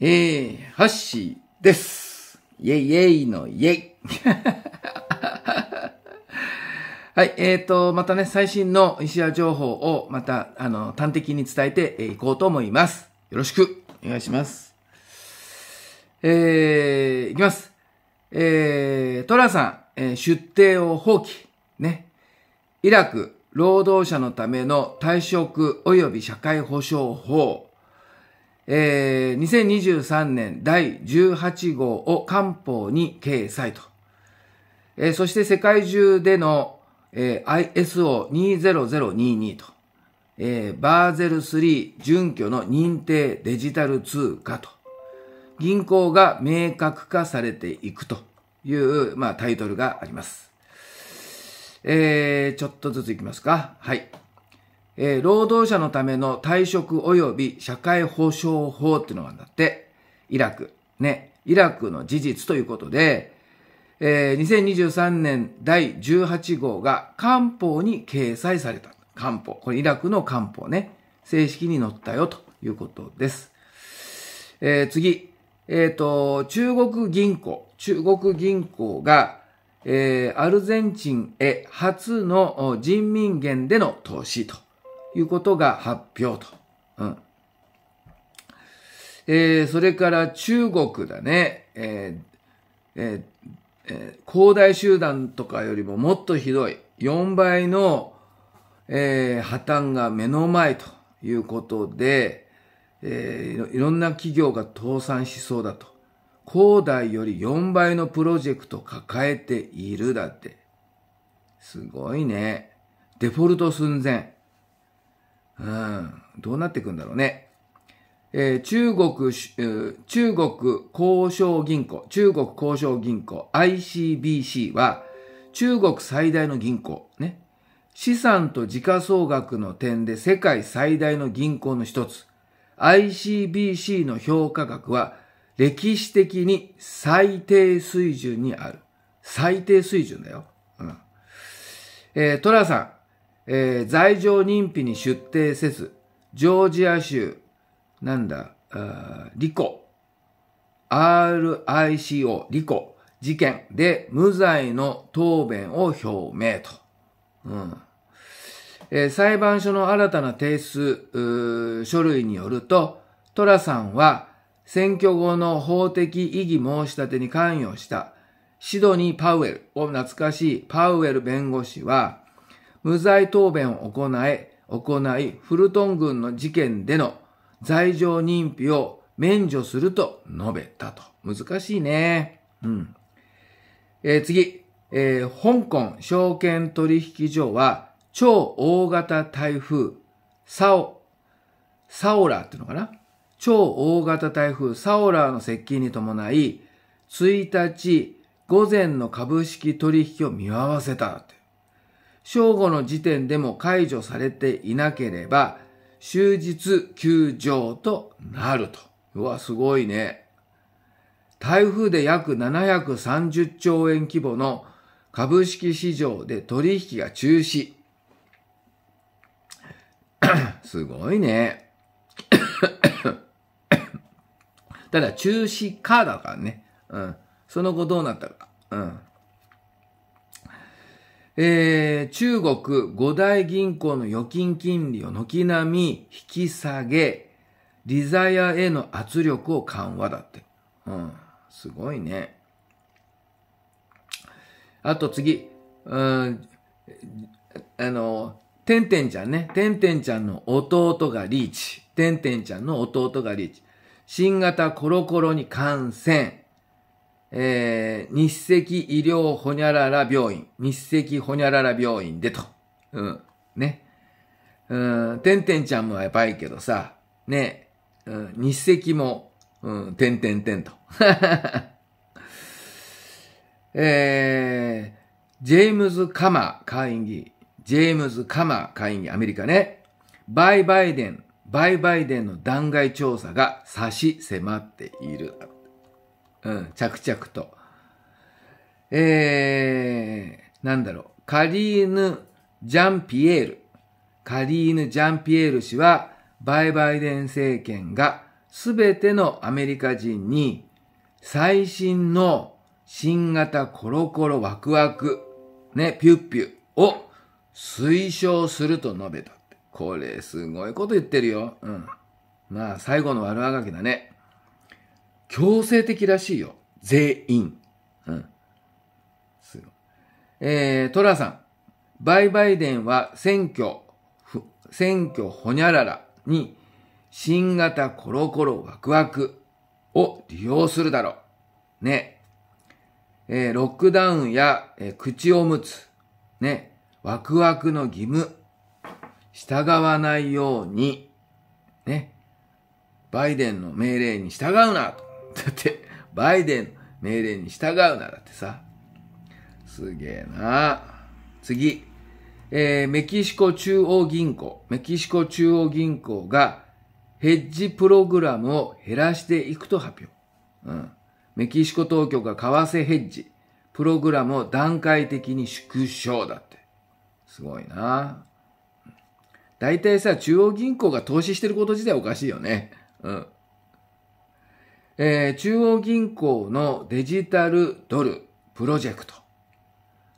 えー、ハッシーです。イェイイェイのイェイ。はい、えっ、ー、と、またね、最新の石屋情報をまた、あの、端的に伝えていこうと思います。よろしくお願いします。えー、いきます。えー、トラさん、えー、出廷を放棄。ね。イラク、労働者のための退職及び社会保障法。えー、2023年第18号を官報に掲載と。えー、そして世界中での、えー、ISO20022 と、えー、バーゼル3準拠の認定デジタル通貨と、銀行が明確化されていくという、まあ、タイトルがあります。えー、ちょっとずついきますか。はい。えー、労働者のための退職及び社会保障法っていうのがあって、イラク。ね、イラクの事実ということで、えー、2023年第18号が官報に掲載された。官報。これイラクの官報ね。正式に載ったよということです。えー、次。えっ、ー、と、中国銀行。中国銀行が、えー、アルゼンチンへ初の人民元での投資ということが発表と。うん。えー、それから中国だね。えー、えー、えー、恒大集団とかよりももっとひどい。4倍の、えー、破綻が目の前ということで、えー、いろんな企業が倒産しそうだと。恒大より4倍のプロジェクト抱えているだって。すごいね。デフォルト寸前。うん、どうなっていくんだろうね。えー、中国、中国交渉銀行、中国交渉銀行 ICBC は、中国最大の銀行、ね。資産と時価総額の点で世界最大の銀行の一つ。ICBC の評価額は歴史的に最低水準にある。最低水準だよ。うん。えー、トラさん、えー、罪状認否に出廷せず、ジョージア州、なんだ、リコ、RICO、リコ事件で無罪の答弁を表明と。うんえー、裁判所の新たな提出書類によると、トラさんは選挙後の法的異議申し立てに関与したシドニー・パウエルを懐かしいパウエル弁護士は、無罪答弁を行い、行い、フルトン軍の事件での罪状認否を免除すると述べたと。難しいね。うん。えー、次、えー、香港証券取引所は超大型台風、サオ、サオラっていうのかな超大型台風サオラの接近に伴い、1日午前の株式取引を見合わせたって。正午の時点でも解除されていなければ、終日休場となると。うわ、すごいね。台風で約730兆円規模の株式市場で取引が中止。すごいね。ただ中止かだからね。うん。その後どうなったか。うん。えー、中国五大銀行の預金金利を軒並み引き下げ、リザヤへの圧力を緩和だって。うん、すごいね。あと次、うん、あの、てんてんちゃんね。てんてんちゃんの弟がリーチ。てんてんちゃんの弟がリーチ。新型コロコロに感染。えー、日赤医療ほにゃらら病院、日赤ほにゃらら病院でと。うん。ね。うん、てんてんちゃんもやばいけどさ、ね、うん、日赤も、うん、てんてんてんと。えー、ジェームズ・カマ会議、ジェームズ・カマ会議、アメリカね。バイ・バイデン、バイ・バイデンの弾劾調査が差し迫っている。うん、着々と。えー、なんだろう。カリーヌ・ジャンピエール。カリーヌ・ジャンピエール氏は、バイバイデン政権がすべてのアメリカ人に最新の新型コロコロワクワク、ね、ピュッピュを推奨すると述べた。これすごいこと言ってるよ。うん。まあ、最後の悪あがきだね。強制的らしいよ。全員。うん。すごえー、トラさん。イデンは選挙、選挙ほにゃららに新型コロコロワクワクを利用するだろう。ね。えー、ロックダウンや、えー、口をむつ。ね。ワクワクの義務。従わないように。ね。バイデンの命令に従うなと。だって、バイデン命令に従うならってさ。すげえな。次。えー、メキシコ中央銀行。メキシコ中央銀行がヘッジプログラムを減らしていくと発表。うん。メキシコ当局が為替ヘッジ、プログラムを段階的に縮小だって。すごいな。大体さ、中央銀行が投資してること自体おかしいよね。うん。えー、中央銀行のデジタルドルプロジェクト。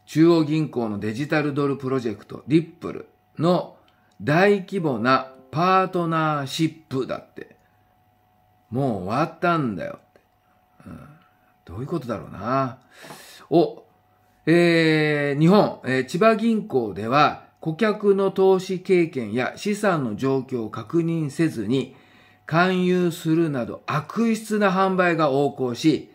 中央銀行のデジタルドルプロジェクト、リップルの大規模なパートナーシップだって。もう終わったんだようん、どういうことだろうな。お、えー、日本、えー、千葉銀行では顧客の投資経験や資産の状況を確認せずに勧誘するなど悪質な販売が横行し、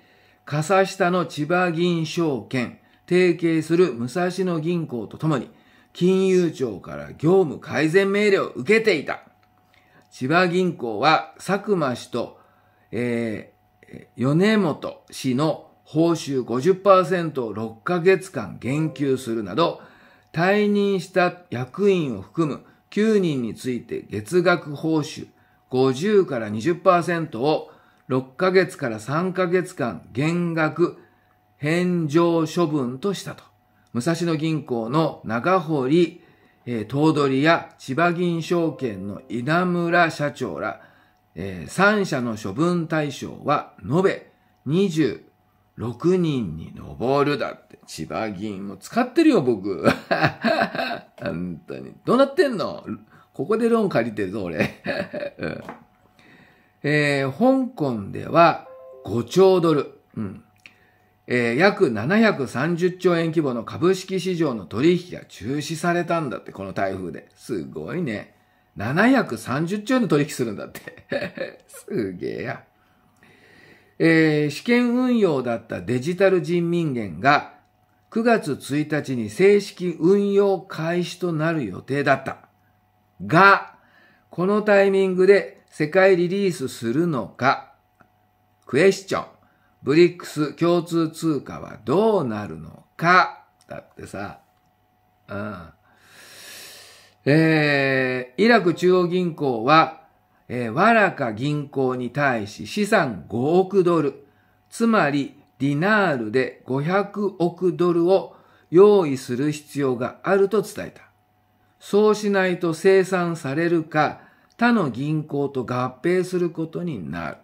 笠下の千葉銀証券、提携する武蔵野銀行とともに、金融庁から業務改善命令を受けていた。千葉銀行は佐久間氏と、えー、米本氏の報酬50%を6ヶ月間減給するなど、退任した役員を含む9人について月額報酬50から20%を6ヶ月から3ヶ月間減額、返上処分としたと。武蔵野銀行の長堀、えー、頭取や千葉銀証券の稲村社長ら、えー、3社の処分対象は延べ26人に上るだって。千葉銀も使ってるよ、僕。本当に。どうなってんのここでローン借りてるぞ、俺。うん、えー、香港では5兆ドル。うん。えー、約730兆円規模の株式市場の取引が中止されたんだって、この台風で。すごいね。730兆円の取引するんだって。すげえや。えー、試験運用だったデジタル人民元が9月1日に正式運用開始となる予定だった。が、このタイミングで世界リリースするのか。クエスチョン。ブリックス共通通貨はどうなるのか。だってさ。うん。えー、イラク中央銀行は、えー、ワラカ銀行に対し資産5億ドル、つまりディナールで500億ドルを用意する必要があると伝えた。そうしないと生産されるか、他の銀行と合併することになる。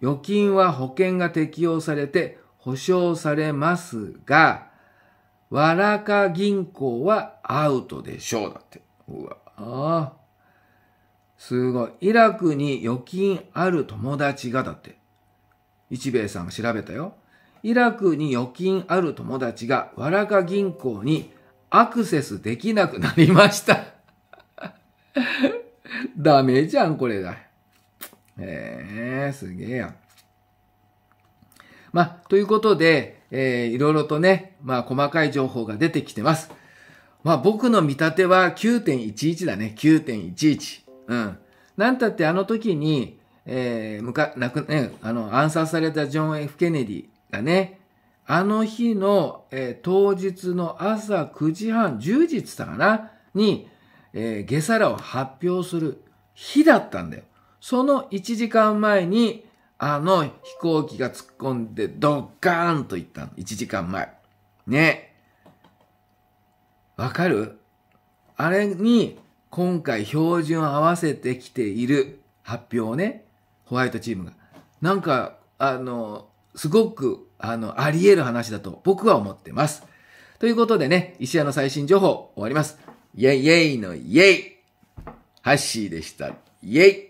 預金は保険が適用されて保証されますが、わらか銀行はアウトでしょう。だって。うわあ。すごい。イラクに預金ある友達がだって。一兵衛さんが調べたよ。イラクに預金ある友達がわらか銀行にアクセスできなくなりました ダメじゃん、これだ。ええー、すげえや。まあ、ということで、えー、いろいろとね、まあ、細かい情報が出てきてます。まあ、僕の見立ては9.11だね。9.11。うん。なんたってあの時に、えー、むか、なく、ね、あの、暗殺されたジョン・ F・ ケネディがね、あの日の、えー、当日の朝9時半、10時って言ったかなに、えー、サラを発表する日だったんだよ。その1時間前に、あの飛行機が突っ込んでドッカーンと行ったの。1時間前。ね。わかるあれに、今回標準を合わせてきている発表をね、ホワイトチームが。なんか、あの、すごくあの、あり得る話だと僕は思ってます。ということでね、石屋の最新情報終わります。イェイイェイのイェイハッシーでした。イェイ